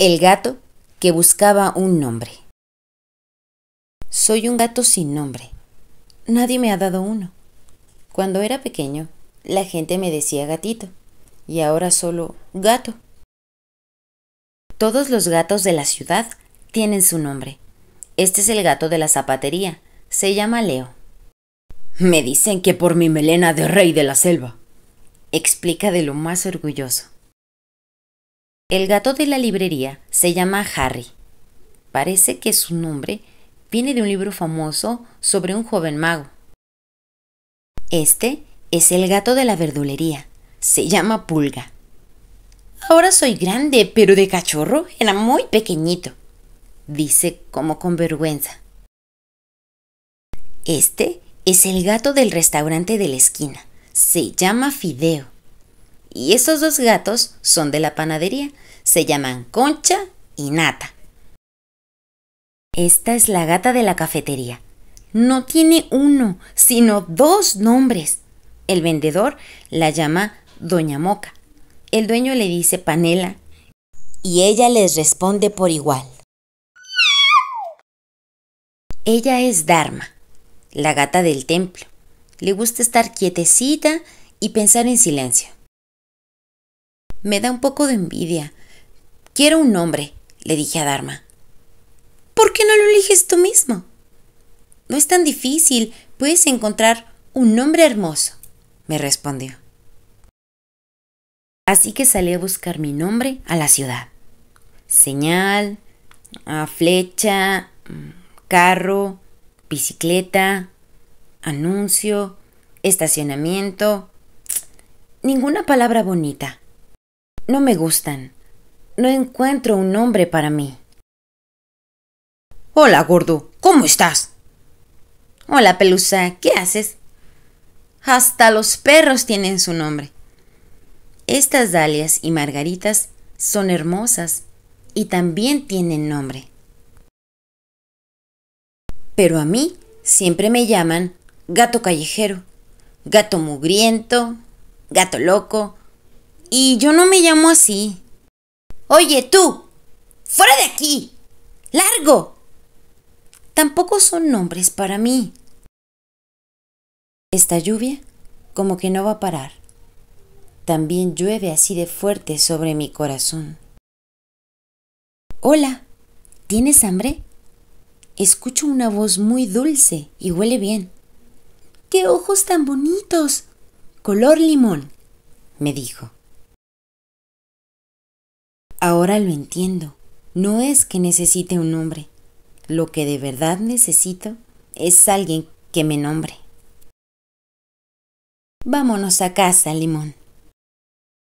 El gato que buscaba un nombre. Soy un gato sin nombre. Nadie me ha dado uno. Cuando era pequeño, la gente me decía gatito y ahora solo gato. Todos los gatos de la ciudad tienen su nombre. Este es el gato de la zapatería. Se llama Leo. Me dicen que por mi melena de rey de la selva, explica de lo más orgulloso. El gato de la librería se llama Harry. Parece que su nombre viene de un libro famoso sobre un joven mago. Este es el gato de la verdulería. Se llama Pulga. Ahora soy grande, pero de cachorro era muy pequeñito, dice como con vergüenza. Este es el gato del restaurante de la esquina. Se llama Fideo. Y esos dos gatos son de la panadería. Se llaman Concha y Nata. Esta es la gata de la cafetería. No tiene uno, sino dos nombres. El vendedor la llama Doña Moca. El dueño le dice Panela. Y ella les responde por igual. Ella es Dharma, la gata del templo. Le gusta estar quietecita y pensar en silencio. Me da un poco de envidia. Quiero un nombre, le dije a Dharma. ¿Por qué no lo eliges tú mismo? No es tan difícil, puedes encontrar un nombre hermoso, me respondió. Así que salí a buscar mi nombre a la ciudad. Señal, flecha, carro, bicicleta, anuncio, estacionamiento. Ninguna palabra bonita no me gustan. No encuentro un nombre para mí. Hola, gordo. ¿Cómo estás? Hola, pelusa. ¿Qué haces? Hasta los perros tienen su nombre. Estas dalias y margaritas son hermosas y también tienen nombre. Pero a mí siempre me llaman gato callejero, gato mugriento, gato loco, y yo no me llamo así. Oye, tú, fuera de aquí. Largo. Tampoco son nombres para mí. Esta lluvia como que no va a parar. También llueve así de fuerte sobre mi corazón. Hola, ¿tienes hambre? Escucho una voz muy dulce y huele bien. ¡Qué ojos tan bonitos! Color limón, me dijo. Ahora lo entiendo. No es que necesite un nombre. Lo que de verdad necesito es alguien que me nombre. Vámonos a casa, Limón.